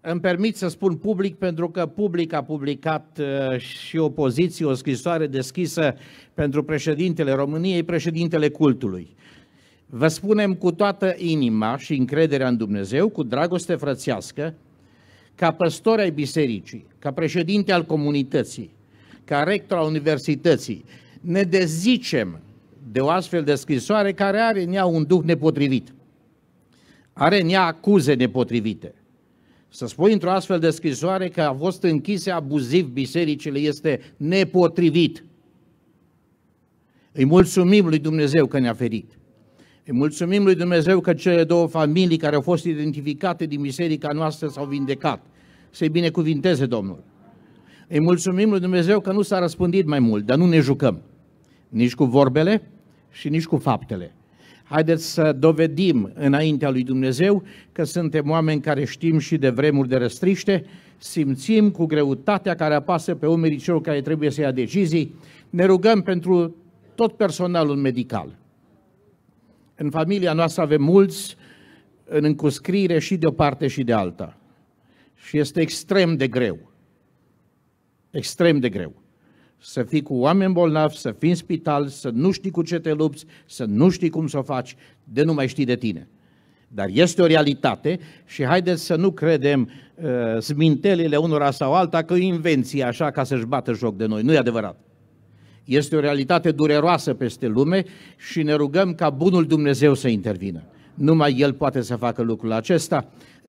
Îmi permit să spun public pentru că public a publicat uh, și opoziție o scrisoare deschisă pentru președintele României, președintele cultului. Vă spunem cu toată inima și încrederea în Dumnezeu, cu dragoste frățească, ca păstor ai bisericii, ca președinte al comunității, ca rector al universității, ne dezicem de o astfel de scrisoare care are în ea un duh nepotrivit are în ea acuze nepotrivite. Să spui într-o astfel de scrisoare că a fost închise abuziv bisericile este nepotrivit. Îi mulțumim lui Dumnezeu că ne-a ferit. Îi mulțumim lui Dumnezeu că cele două familii care au fost identificate din biserica noastră s-au vindecat. Să-i binecuvinteze Domnul. Îi mulțumim lui Dumnezeu că nu s-a răspândit mai mult, dar nu ne jucăm. Nici cu vorbele și nici cu faptele haideți să dovedim înaintea lui Dumnezeu că suntem oameni care știm și de vremuri de răstriște, simțim cu greutatea care apasă pe umerii celor care trebuie să ia decizii, ne rugăm pentru tot personalul medical. În familia noastră avem mulți în încuscrire și de o parte și de alta. Și este extrem de greu. Extrem de greu să fii cu oameni bolnavi, să fii în spital, să nu știi cu ce te lupți, să nu știi cum să o faci, de nu mai știi de tine. Dar este o realitate și haideți să nu credem uh, smintelile unora sau alta că e invenție așa ca să-și bată joc de noi. Nu e adevărat. Este o realitate dureroasă peste lume și ne rugăm ca bunul Dumnezeu să intervină. Numai El poate să facă lucrul acesta.